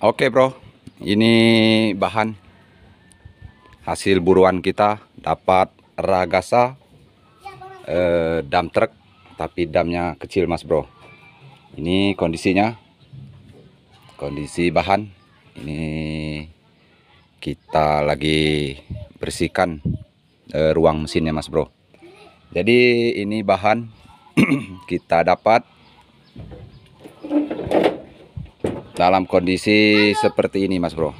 Oke bro, ini bahan hasil buruan kita dapat ragasa eh, dam truk, tapi damnya kecil mas bro. Ini kondisinya, kondisi bahan ini kita lagi bersihkan eh, ruang mesinnya mas bro. Jadi ini bahan kita dapat dalam kondisi seperti ini mas bro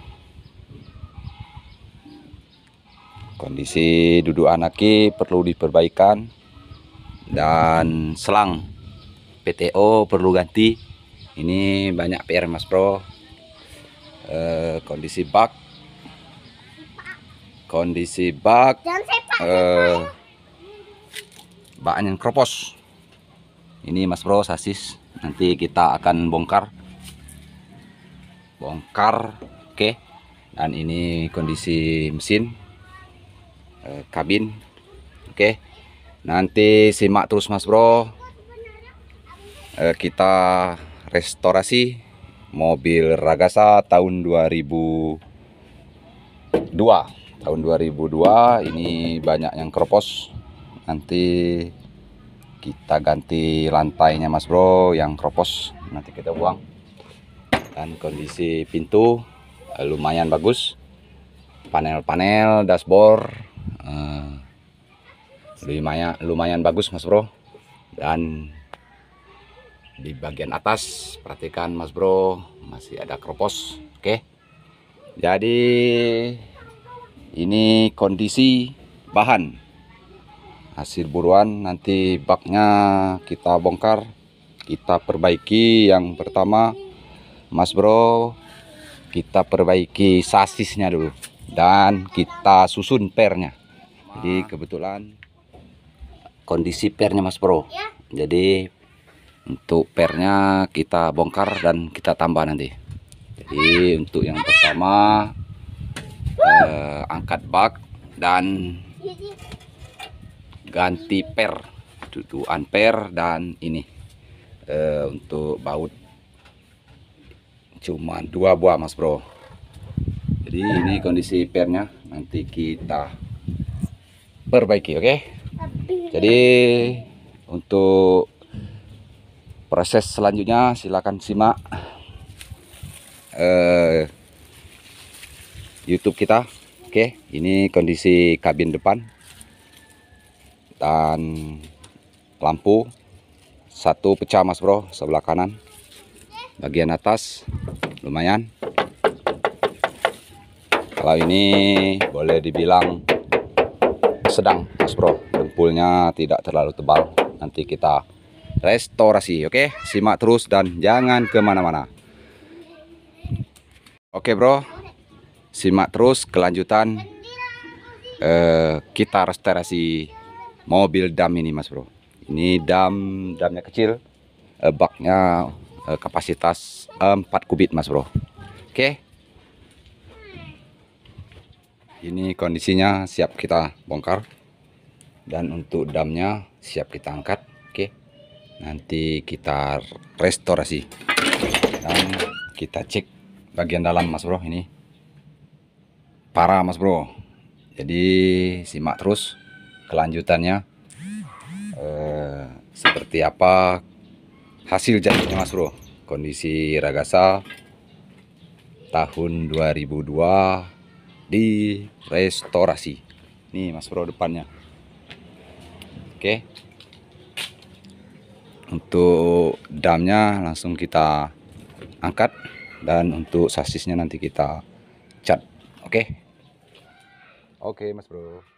kondisi duduk anaki perlu diperbaikan dan selang PTO perlu ganti ini banyak PR mas bro eh, kondisi bak kondisi bak eh, ya. bak yang kropos ini mas bro sasis nanti kita akan bongkar bongkar oke dan ini kondisi mesin eh, kabin oke nanti simak terus mas bro eh, kita restorasi mobil Ragasa tahun 2002 tahun 2002 ini banyak yang keropos nanti kita ganti lantainya mas bro yang keropos nanti kita buang dan kondisi pintu eh, lumayan bagus panel-panel dashboard eh, lumayan lumayan bagus mas bro dan di bagian atas perhatikan mas bro masih ada keropos oke jadi ini kondisi bahan hasil buruan nanti baknya kita bongkar kita perbaiki yang pertama Mas Bro kita perbaiki sasisnya dulu dan kita susun pernya jadi kebetulan kondisi pernya Mas Bro ya. jadi untuk pernya kita bongkar dan kita tambah nanti jadi untuk yang pertama eh, angkat bak dan iya, iya. ganti per tutupan per dan ini eh, untuk baut cuma dua buah mas bro jadi ini kondisi pernya nanti kita perbaiki oke okay? jadi untuk proses selanjutnya silahkan simak uh, YouTube kita oke okay? ini kondisi kabin depan dan lampu satu pecah mas bro sebelah kanan bagian atas lumayan kalau ini boleh dibilang sedang mas bro dengkulnya tidak terlalu tebal nanti kita restorasi oke simak terus dan jangan kemana-mana oke bro simak terus kelanjutan eh, kita restorasi mobil dam ini mas bro ini dam damnya kecil eh, baknya uh, kapasitas uh, eh, 4 kubit mas bro oke okay. ini kondisinya siap kita bongkar dan untuk damnya siap kita angkat oke okay. nanti kita restorasi dan kita cek bagian dalam mas bro ini parah mas bro jadi simak terus kelanjutannya uh, seperti apa hasil jadinya Mas Bro kondisi Ragasa tahun 2002 di restorasi nih Mas Bro depannya oke untuk damnya langsung kita angkat dan untuk sasisnya nanti kita cat oke oke Mas Bro